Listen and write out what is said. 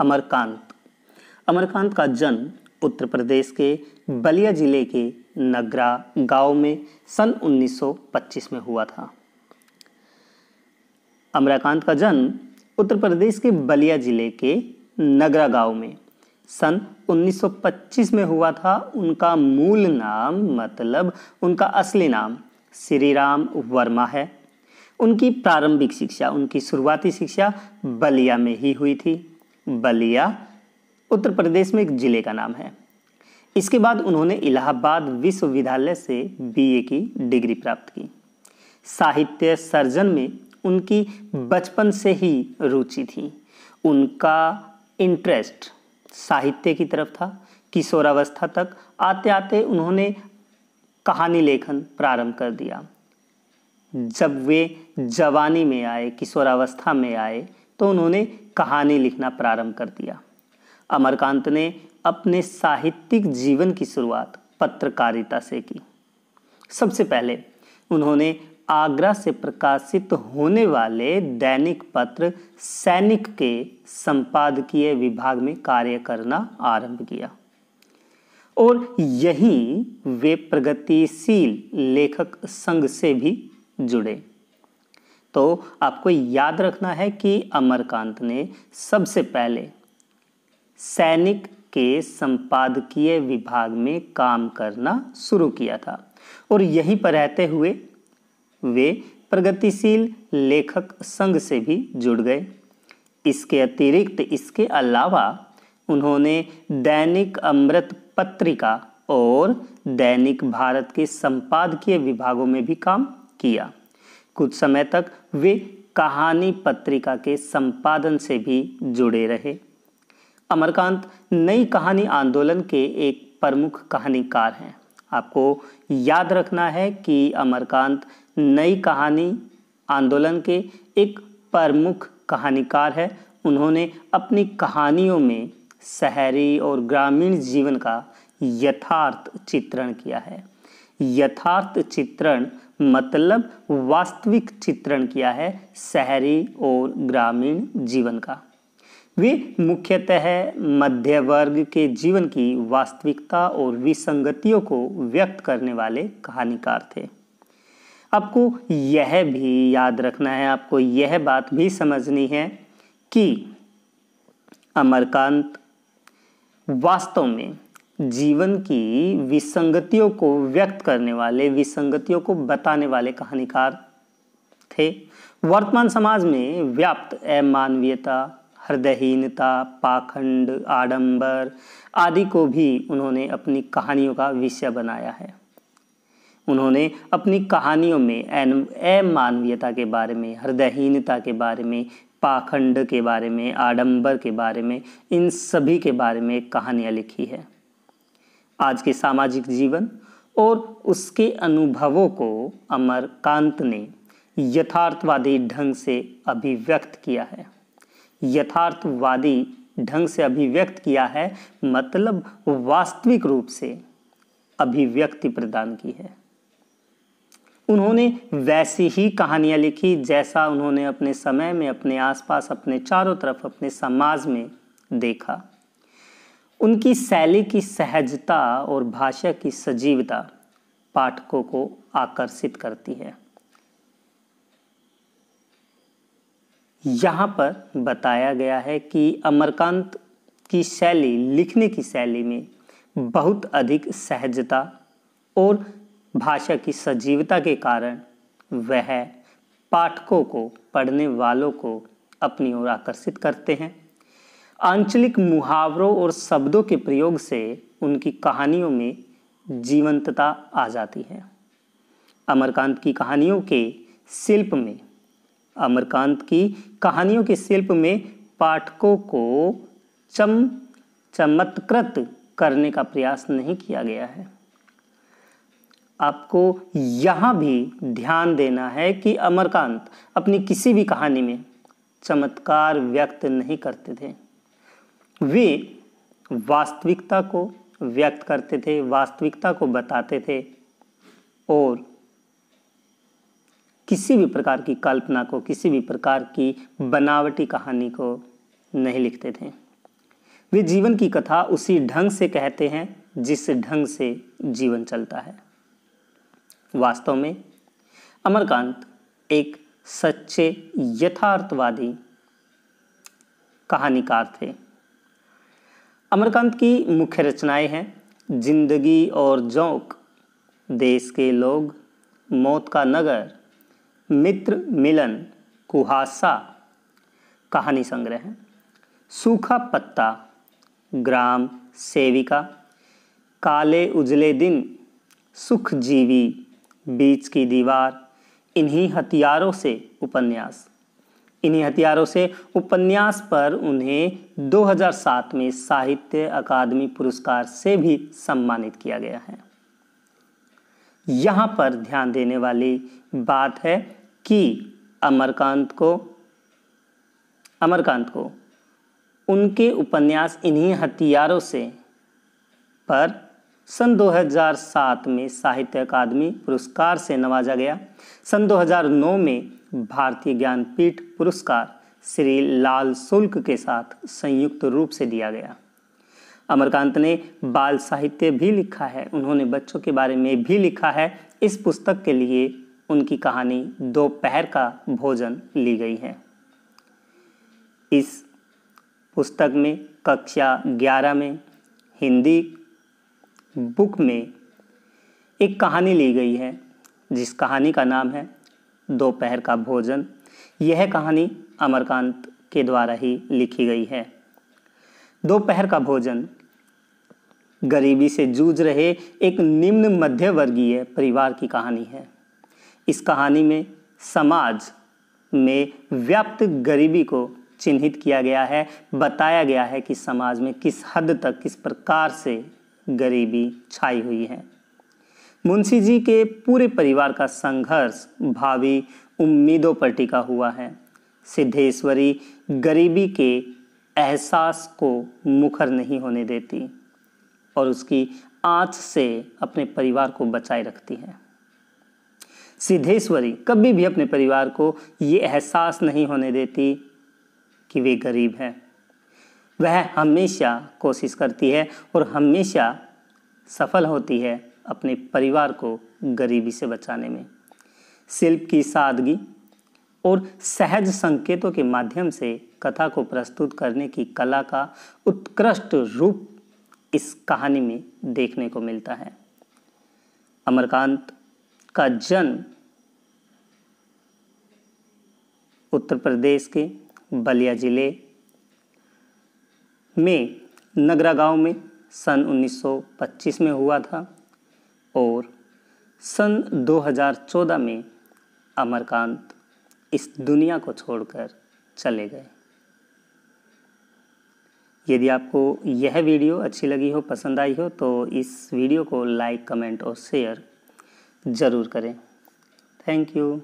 अमरकांत अमरकांत का जन्म उत्तर प्रदेश के बलिया जिले के नगरा गांव में सन 1925 में हुआ था अमरकांत का जन्म उत्तर प्रदेश के बलिया जिले के नगरा गांव में सन 1925 में हुआ था उनका मूल नाम मतलब उनका असली नाम श्री राम वर्मा है उनकी प्रारंभिक शिक्षा उनकी शुरुआती शिक्षा बलिया में ही हुई थी बलिया उत्तर प्रदेश में एक ज़िले का नाम है इसके बाद उन्होंने इलाहाबाद विश्वविद्यालय से बीए की डिग्री प्राप्त की साहित्य सर्जन में उनकी बचपन से ही रुचि थी उनका इंटरेस्ट साहित्य की तरफ था किशोरावस्था तक आते आते उन्होंने कहानी लेखन प्रारंभ कर दिया जब वे जवानी में आए किशोरावस्था में आए तो उन्होंने कहानी लिखना प्रारंभ कर दिया अमरकांत ने अपने साहित्यिक जीवन की शुरुआत पत्रकारिता से की सबसे पहले उन्होंने आगरा से प्रकाशित होने वाले दैनिक पत्र सैनिक के संपादकीय विभाग में कार्य करना आरंभ किया और यहीं वे प्रगतिशील लेखक संघ से भी जुड़े तो आपको याद रखना है कि अमरकांत ने सबसे पहले सैनिक के संपादकीय विभाग में काम करना शुरू किया था और यहीं पर रहते हुए वे प्रगतिशील लेखक संघ से भी जुड़ गए इसके अतिरिक्त इसके अलावा उन्होंने दैनिक अमृत पत्रिका और दैनिक भारत के संपादकीय विभागों में भी काम किया कुछ समय तक वे कहानी पत्रिका के संपादन से भी जुड़े रहे अमरकांत नई कहानी आंदोलन के एक प्रमुख कहानीकार हैं आपको याद रखना है कि अमरकांत नई कहानी आंदोलन के एक प्रमुख कहानीकार है उन्होंने अपनी कहानियों में शहरी और ग्रामीण जीवन का यथार्थ चित्रण किया है यथार्थ चित्रण मतलब वास्तविक चित्रण किया है शहरी और ग्रामीण जीवन का वे मुख्यतः मध्य वर्ग के जीवन की वास्तविकता और विसंगतियों को व्यक्त करने वाले कहानीकार थे आपको यह भी याद रखना है आपको यह बात भी समझनी है कि अमरकांत वास्तव में जीवन की विसंगतियों को व्यक्त करने वाले विसंगतियों को बताने वाले कहानीकार थे वर्तमान समाज में व्याप्त अमानवीयता हृदयहीनता पाखंड आडंबर आदि को भी उन्होंने अपनी कहानियों का विषय बनाया है उन्होंने अपनी कहानियों में अमानवीयता के बारे में हृदयहीनता के बारे में पाखंड के बारे में आडंबर के बारे में इन सभी के बारे में कहानियाँ लिखी है आज के सामाजिक जीवन और उसके अनुभवों को अमरकांत ने यथार्थवादी ढंग से अभिव्यक्त किया है यथार्थवादी ढंग से अभिव्यक्त किया है मतलब वास्तविक रूप से अभिव्यक्ति प्रदान की है उन्होंने वैसी ही कहानियाँ लिखी जैसा उन्होंने अपने समय में अपने आसपास अपने चारों तरफ अपने समाज में देखा उनकी शैली की सहजता और भाषा की सजीवता पाठकों को आकर्षित करती है यहाँ पर बताया गया है कि अमरकांत की शैली लिखने की शैली में बहुत अधिक सहजता और भाषा की सजीवता के कारण वह पाठकों को पढ़ने वालों को अपनी ओर आकर्षित करते हैं आंचलिक मुहावरों और शब्दों के प्रयोग से उनकी कहानियों में जीवंतता आ जाती है अमरकांत की कहानियों के शिल्प में अमरकांत की कहानियों के शिल्प में पाठकों को चम चमत्कृत करने का प्रयास नहीं किया गया है आपको यहाँ भी ध्यान देना है कि अमरकांत अपनी किसी भी कहानी में चमत्कार व्यक्त नहीं करते थे वे वास्तविकता को व्यक्त करते थे वास्तविकता को बताते थे और किसी भी प्रकार की कल्पना को किसी भी प्रकार की बनावटी कहानी को नहीं लिखते थे वे जीवन की कथा उसी ढंग से कहते हैं जिस ढंग से जीवन चलता है वास्तव में अमरकांत एक सच्चे यथार्थवादी कहानीकार थे अमरकांत की मुख्य रचनाएं हैं जिंदगी और जौक देश के लोग मौत का नगर मित्र मिलन कुहासा कहानी संग्रह सूखा पत्ता ग्राम सेविका काले उजले दिन सुख जीवी बीच की दीवार इन्हीं हथियारों से उपन्यास इन्हीं हथियारों से उपन्यास पर उन्हें 2007 में साहित्य अकादमी पुरस्कार से भी सम्मानित किया गया है यहां पर ध्यान देने वाली बात है कि अमरकांत को अमरकांत को उनके उपन्यास इन्हीं हथियारों से पर सन 2007 में साहित्य अकादमी पुरस्कार से नवाजा गया सन 2009 में भारतीय ज्ञानपीठ पुरस्कार श्री लाल शुल्क के साथ संयुक्त रूप से दिया गया अमरकांत ने बाल साहित्य भी लिखा है उन्होंने बच्चों के बारे में भी लिखा है इस पुस्तक के लिए उनकी कहानी दोपहर का भोजन ली गई है इस पुस्तक में कक्षा 11 में हिंदी बुक में एक कहानी ली गई है जिस कहानी का नाम है दोपहर का भोजन यह कहानी अमरकांत के द्वारा ही लिखी गई है दोपहर का भोजन गरीबी से जूझ रहे एक निम्न मध्यवर्गीय परिवार की कहानी है इस कहानी में समाज में व्याप्त गरीबी को चिन्हित किया गया है बताया गया है कि समाज में किस हद तक किस प्रकार से गरीबी छाई हुई है मुंशी जी के पूरे परिवार का संघर्ष भावी उम्मीदों पर टिका हुआ है सिद्धेश्वरी गरीबी के एहसास को मुखर नहीं होने देती और उसकी आंच से अपने परिवार को बचाए रखती है सिद्धेश्वरी कभी भी अपने परिवार को ये एहसास नहीं होने देती कि वे गरीब हैं वह हमेशा कोशिश करती है और हमेशा सफल होती है अपने परिवार को गरीबी से बचाने में शिल्प की सादगी और सहज संकेतों के माध्यम से कथा को प्रस्तुत करने की कला का उत्कृष्ट रूप इस कहानी में देखने को मिलता है अमरकांत का जन्म उत्तर प्रदेश के बलिया ज़िले में नगरा गांव में सन 1925 में हुआ था और सन 2014 में अमरकांत इस दुनिया को छोड़कर चले गए यदि आपको यह वीडियो अच्छी लगी हो पसंद आई हो तो इस वीडियो को लाइक कमेंट और शेयर ज़रूर करें थैंक यू